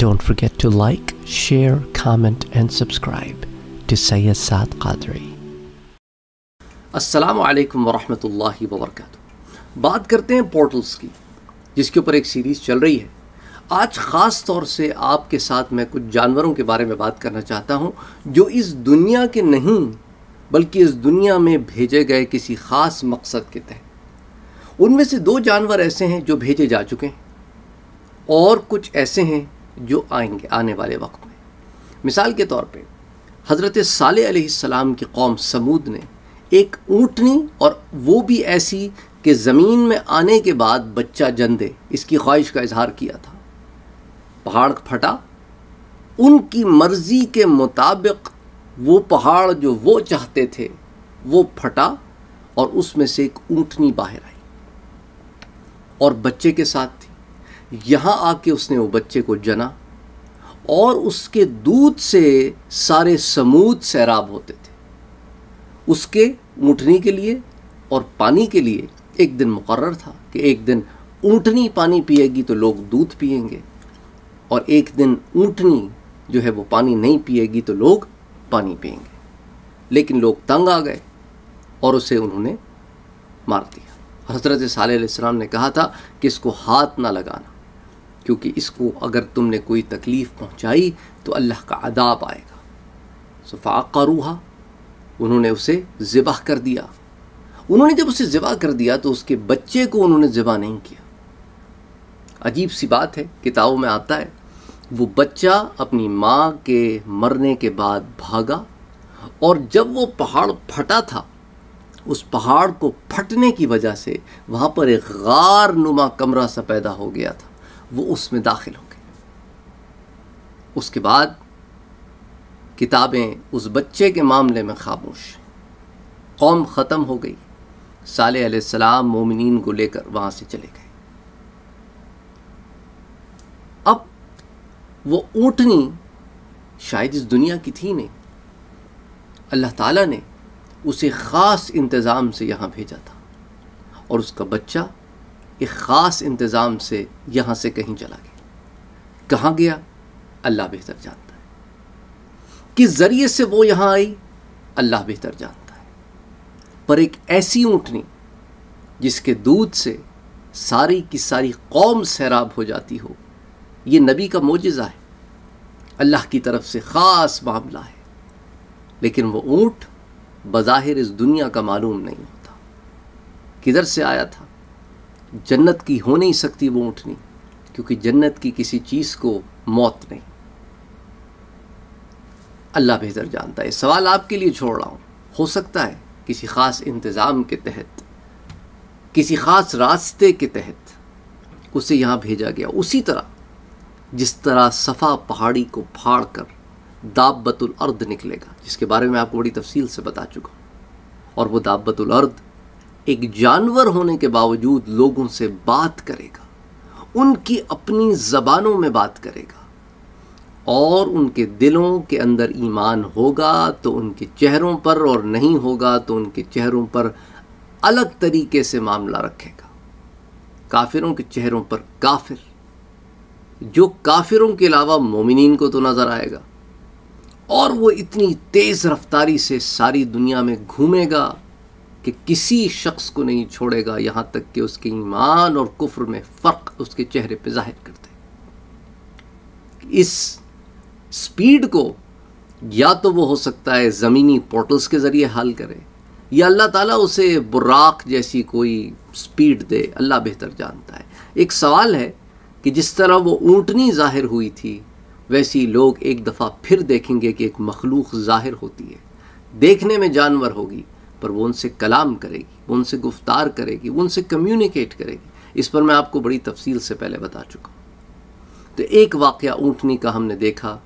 Don't forget to like, share, comment and subscribe to Sayyid Saad Qadri. अस्सलाम वालेकुम वरहमतुल्लाहि वबरकातुहू बात करते हैं पोर्टल्स की जिसके ऊपर एक सीरीज़ चल रही है आज ख़ास तौर से आपके साथ मैं कुछ जानवरों के बारे में बात करना चाहता हूँ जो इस दुनिया के नहीं बल्कि इस दुनिया में भेजे गए किसी ख़ास मकसद के तहत उनमें से दो जानवर ऐसे हैं जो भेजे जा चुके हैं और कुछ ऐसे हैं जो आएंगे आने वाले वक्त में मिसाल के तौर पे हज़रत साल सलाम की कौम समूद ने एक ऊँटनी और वो भी ऐसी कि ज़मीन में आने के बाद बच्चा जन दे इसकी ख्वाहिश का इजहार किया था पहाड़ फटा उनकी मर्ज़ी के मुताबिक वो पहाड़ जो वो चाहते थे वो फटा और उसमें से एक ऊँटनी बाहर आई और बच्चे के साथ यहाँ आके उसने वो बच्चे को जना और उसके दूध से सारे समूद सैराब होते थे उसके ऊँटनी के लिए और पानी के लिए एक दिन मुकर था कि एक दिन ऊँटनी पानी पिएगी तो लोग दूध पिएंगे और एक दिन ऊँटनी जो है वो पानी नहीं पिएगी तो लोग पानी पिएंगे लेकिन लोग तंग आ गए और उसे उन्होंने मार दिया हजरत साल ने कहा था कि इसको हाथ ना लगाना क्योंकि इसको अगर तुमने कोई तकलीफ़ पहुंचाई तो अल्लाह का अदाब आएगा सफ़ाक रूहा उन्होंने उसे ज़िबा कर दिया उन्होंने जब उसे ज़िबा कर दिया तो उसके बच्चे को उन्होंने ज़िबा नहीं किया अजीब सी बात है किताबों में आता है वो बच्चा अपनी माँ के मरने के बाद भागा और जब वो पहाड़ फटा था उस पहाड़ को फटने की वजह से वहाँ पर एक गार नुमा कमरा सा पैदा हो गया था वो उसमें दाखिल हो गए उसके बाद किताबें उस बच्चे के मामले में खामोश कौम ख़त्म हो गई साल सलाम मोमिन को लेकर वहाँ से चले गए अब वो ऊँटनी शायद इस दुनिया की थी नहीं अल्लाह ताला ने उसे ख़ास इंतज़ाम से यहाँ भेजा था और उसका बच्चा कि ख़ास इंतज़ाम से यहाँ से कहीं चला गया कहाँ गया अल्लाह बेहतर जानता है किस ज़रिए से वो यहाँ आई अल्लाह बेहतर जानता है पर एक ऐसी ऊँटनी जिसके दूध से सारी की सारी कौम सैराब हो जाती हो ये नबी का मोजा है अल्लाह की तरफ से ख़ास मामला है लेकिन वो ऊँट बज़ाहिर इस दुनिया का मालूम नहीं होता किधर से आया था जन्नत की हो नहीं सकती वो ऊँटनी क्योंकि जन्नत की किसी चीज़ को मौत नहीं अल्लाह बेहतर जानता है सवाल आपके लिए छोड़ रहा हूँ हो सकता है किसी ख़ास इंतज़ाम के तहत किसी ख़ास रास्ते के तहत उसे यहाँ भेजा गया उसी तरह जिस तरह सफ़ा पहाड़ी को फाड़ कर दाबतुल अर्द निकलेगा जिसके बारे में आपको बड़ी तफसील से बता चुका हूँ और वो दाबतुल अर्द एक जानवर होने के बावजूद लोगों से बात करेगा उनकी अपनी ज़बानों में बात करेगा और उनके दिलों के अंदर ईमान होगा तो उनके चेहरों पर और नहीं होगा तो उनके चेहरों पर अलग तरीके से मामला रखेगा काफिरों के चेहरों पर काफिर जो काफिरों के अलावा मोमिन को तो नज़र आएगा और वो इतनी तेज़ रफ्तारी से सारी दुनिया में घूमेगा कि किसी शख्स को नहीं छोड़ेगा यहाँ तक कि उसके ईमान और कुफ्र में फ़र्क उसके चेहरे पर जाहिर करते इस स्पीड को या तो वो हो सकता है ज़मीनी पोर्टल्स के ज़रिए हल करे या अल्लाह ताला उसे बुराक जैसी कोई स्पीड दे अल्लाह बेहतर जानता है एक सवाल है कि जिस तरह वो ऊँटनी ज़ाहिर हुई थी वैसी लोग एक दफ़ा फिर देखेंगे कि एक मखलूक ज़ाहिर होती है देखने में जानवर होगी पर वो उनसे कलाम करेगी वो उनसे गुफ्तार करेगी वो उनसे कम्युनिकेट करेगी इस पर मैं आपको बड़ी तफसील से पहले बता चुका तो एक वाक़ ऊँटनी का हमने देखा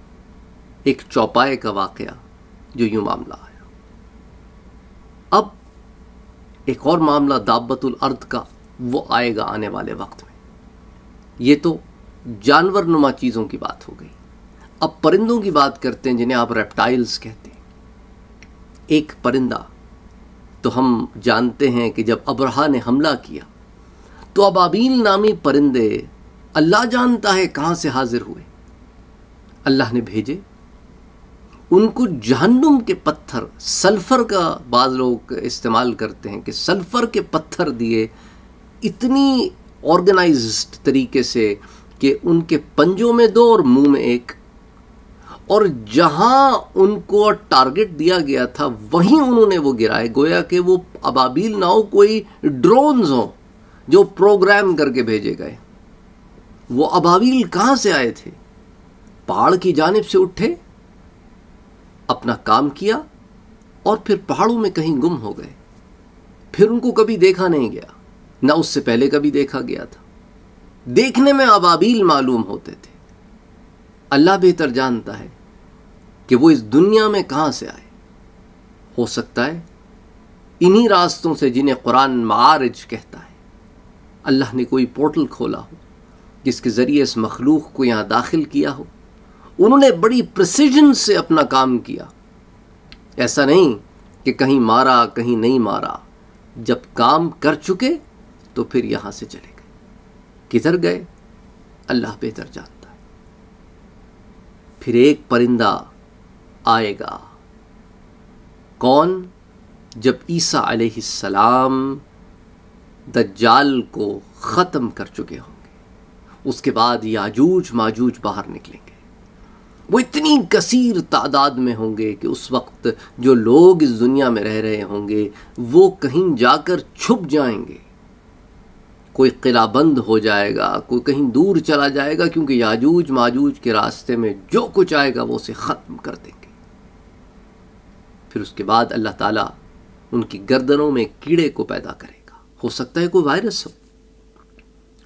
एक चौपाए का वाक़ जो यूँ मामला आया अब एक और मामला दाबतुल अर्द का वो आएगा आने वाले वक्त में ये तो जानवर नुमा चीज़ों की बात हो गई अब परिंदों की बात करते हैं जिन्हें आप रेप्टाइल्स कहते हैं एक परिंदा तो हम जानते हैं कि जब अब्रहा ने हमला किया तो अबाबील नामी परिंदे अल्लाह जानता है कहाँ से हाजिर हुए अल्लाह ने भेजे उनको जहन्नुम के पत्थर सल्फ़र का बाद लोग इस्तेमाल करते हैं कि सल्फ़र के पत्थर दिए इतनी ऑर्गेनाइज्ड तरीके से कि उनके पंजों में दो और मुंह में एक और जहां उनको टारगेट दिया गया था वहीं उन्होंने वो गिराए गोया कि वो अबाबील ना हो कोई ड्रोन्स हो जो प्रोग्राम करके भेजे गए वो अबाबील कहाँ से आए थे पहाड़ की जानब से उठे अपना काम किया और फिर पहाड़ों में कहीं गुम हो गए फिर उनको कभी देखा नहीं गया ना उससे पहले कभी देखा गया था देखने में अबाबील मालूम होते थे अल्लाह बेहतर जानता है कि वो इस दुनिया में कहाँ से आए हो सकता है इन्हीं रास्तों से जिन्हें कुरान मारज कहता है अल्लाह ने कोई पोर्टल खोला हो जिसके ज़रिए इस मखलूक को यहाँ दाखिल किया हो उन्होंने बड़ी प्रसिजन से अपना काम किया ऐसा नहीं कि कहीं मारा कहीं नहीं मारा जब काम कर चुके तो फिर यहाँ से चले गए किधर गए अल्लाह बेहतर जानता है फिर एक परिंदा आएगा कौन जब ईसा अलैहिस्सलाम दज्जाल को ख़त्म कर चुके होंगे उसके बाद याजूज माजूज बाहर निकलेंगे वो इतनी कसीर तादाद में होंगे कि उस वक्त जो लोग इस दुनिया में रह रहे होंगे वो कहीं जाकर छुप जाएंगे कोई किला बंद हो जाएगा कोई कहीं दूर चला जाएगा क्योंकि याजूज माजूज के रास्ते में जो कुछ आएगा वो उसे ख़त्म कर देंगे फिर उसके बाद अल्लाह ताला उनकी गर्दनों में कीड़े को पैदा करेगा हो सकता है कोई वायरस हो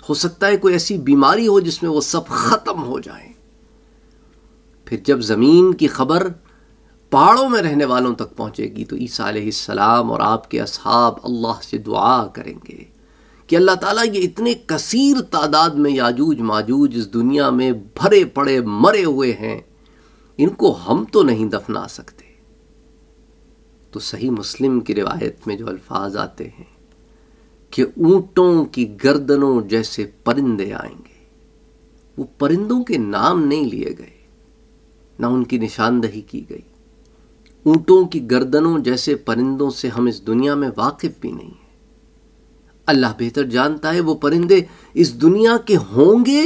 हो सकता है कोई ऐसी बीमारी हो जिसमें वो सब ख़त्म हो जाए फिर जब ज़मीन की खबर पहाड़ों में रहने वालों तक पहुंचेगी तो ईसा सलाम और आपके असहाब अल्लाह से दुआ करेंगे कि अल्लाह ताला ये इतने कसीर तादाद में याजूज माजूज इस दुनिया में भरे पड़े मरे हुए हैं इनको हम तो नहीं दफना सकते तो सही मुस्लिम की रिवायत में जो अल्फाज आते हैं कि ऊंटों की गर्दनों जैसे परिंदे आएंगे वो परिंदों के नाम नहीं लिए गए ना उनकी निशानदही की गई ऊंटों की गर्दनों जैसे परिंदों से हम इस दुनिया में वाकिफ भी नहीं हैं अल्लाह बेहतर जानता है वो परिंदे इस दुनिया के होंगे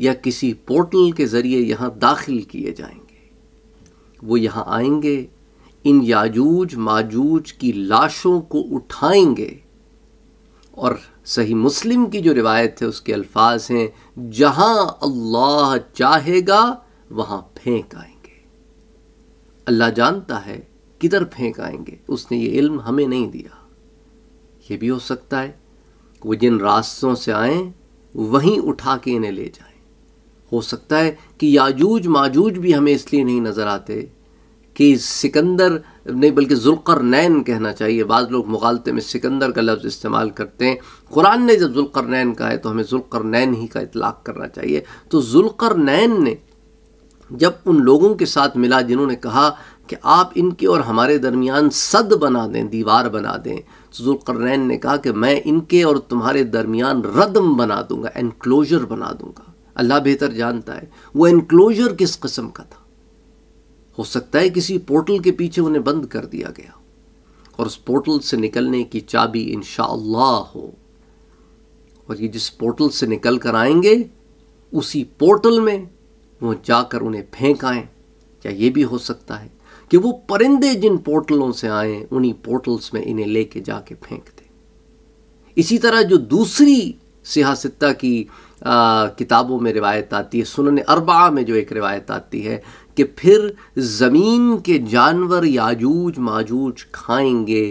या किसी पोर्टल के ज़रिए यहां दाखिल किए जाएंगे वो यहां आएंगे इन याजूज माजूज की लाशों को उठाएंगे और सही मुस्लिम की जो रिवायत है उसके अल्फाज हैं जहां अल्लाह चाहेगा वहां फेंक आएंगे अल्लाह जानता है किधर फेंक आएंगे उसने ये इल्म हमें नहीं दिया ये भी हो सकता है वो जिन रास्तों से आए वहीं उठा के इन्हें ले जाए हो सकता है कि याजूज माजूज भी हमें इसलिए नहीं नज़र आते कि सिकंदर नहीं बल्कि जुल्कर नैन कहना चाहिए बाद लोग मुगालते में सिकंदर का लफ्ज़ इस्तेमाल करते हैं कुरान ने जब जुल्कर नैन कहा है तो हमें जुल्कर नैन ही का इतलाक़ करना चाहिए तो जुल्कर नैन ने जब उन लोगों के साथ मिला जिन्होंने कहा कि आप इनके और हमारे दरमियान सद बना दें दीवार बना दें तो नैन ने कहा कि मैं इनके और तुम्हारे दरमियान रदम बना दूंगा एनक्लोजर बना दूंगा अल्लाह बेहतर जानता है वह इनक्लोजर किस कस्म का था हो सकता है किसी पोर्टल के पीछे उन्हें बंद कर दिया गया और उस पोर्टल से निकलने की चाबी इन हो और ये जिस पोर्टल से निकल कर आएंगे उसी पोर्टल में वो जाकर उन्हें फेंक आए या ये भी हो सकता है कि वो परिंदे जिन पोर्टलों से आए उन्हीं पोर्टल्स में इन्हें लेके जाके फेंक दें इसी तरह जो दूसरी सियासत्ता की आ, किताबों में रिवायत आती है सुनने अरबा में जो एक रिवायत आती है कि फिर ज़मीन के जानवर याजूज माजूज खाएंगे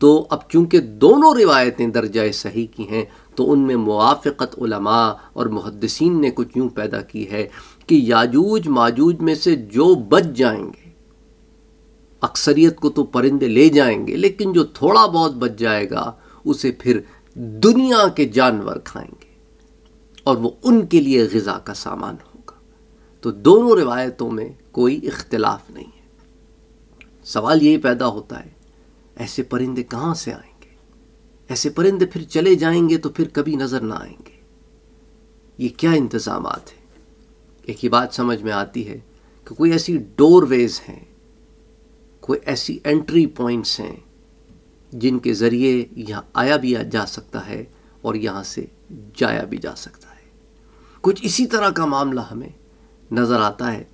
तो अब चूंकि दोनों रिवायतें दर्जा सही की हैं तो उनमें मुआफ़त उलमा और मुहदसिन ने कुछ यूँ पैदा की है कि याजूज माजूज में से जो बच जाएंगे अक्सरियत को तो परिंदे ले जाएंगे लेकिन जो थोड़ा बहुत बच जाएगा उसे फिर दुनिया के जानवर खाएंगे और वो उनके लिए गज़ा का सामान हो तो दोनों रिवायतों में कोई इख्तलाफ नहीं है सवाल ये पैदा होता है ऐसे परिंदे कहाँ से आएंगे ऐसे परिंदे फिर चले जाएंगे तो फिर कभी नज़र ना आएंगे ये क्या इंतज़ाम है एक ही बात समझ में आती है कि कोई ऐसी डोरवेज़ हैं कोई ऐसी एंट्री पॉइंट्स हैं जिनके ज़रिए यहाँ आया भी जा सकता है और यहाँ से जाया भी जा सकता है कुछ इसी तरह का मामला हमें नज़र आता है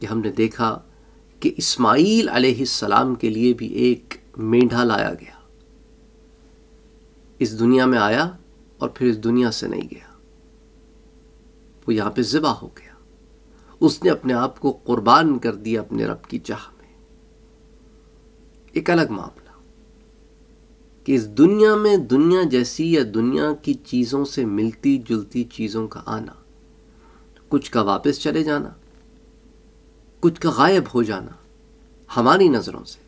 कि हमने देखा कि इस्माईल अलैहिस्सलाम के लिए भी एक मेंढा लाया गया इस दुनिया में आया और फिर इस दुनिया से नहीं गया वो यहाँ पे ज़िबा हो गया उसने अपने आप को कुर्बान कर दिया अपने रब की चाह में एक अलग मामला कि इस दुनिया में दुनिया जैसी या दुनिया की चीज़ों से मिलती जुलती चीज़ों का आना कुछ का वापस चले जाना कुछ का गायब हो जाना हमारी नज़रों से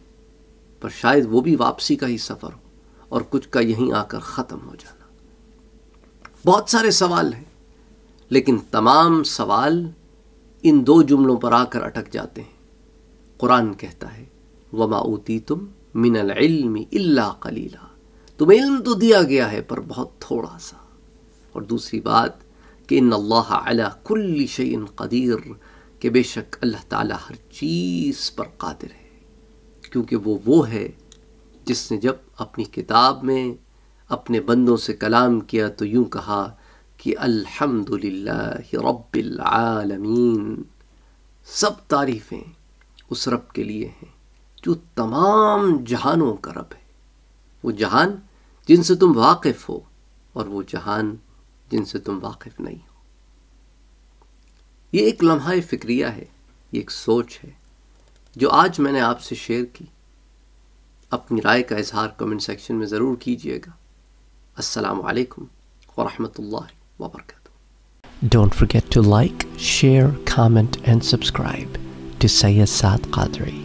पर शायद वो भी वापसी का ही सफ़र हो और कुछ का यहीं आकर ख़त्म हो जाना बहुत सारे सवाल हैं लेकिन तमाम सवाल इन दो जुमलों पर आकर अटक जाते हैं कुरान कहता है वमाऊती तुम मिनल इल्मी इल्ला कलीला तुम्हें इल्म तो दिया गया है पर बहुत थोड़ा सा और दूसरी बात कि इन अल्लाह अला कुल्ली शयन कदीर के बेशक अल्लाह ताला हर चीज़ पर कादिर है क्योंकि वो वो है जिसने जब अपनी किताब में अपने बंदों से कलाम किया तो यूँ कहा कि अल्हम्दुलिल्लाह रब्बिल आलमीन सब तारीफ़ें उस रब के लिए हैं जो तमाम जहानों का रब है वो जहान जिनसे तुम वाकिफ़ हो और वो जहान जिनसे तुम वाकिफ नहीं हो ये एक लम्हा फिक्रिया है ये एक सोच है जो आज मैंने आपसे शेयर की अपनी राय का इजहार कमेंट सेक्शन में ज़रूर कीजिएगा असलकम वरहमल वबरक Don't forget to like, share, comment and subscribe to Sayyid Saad Qadri.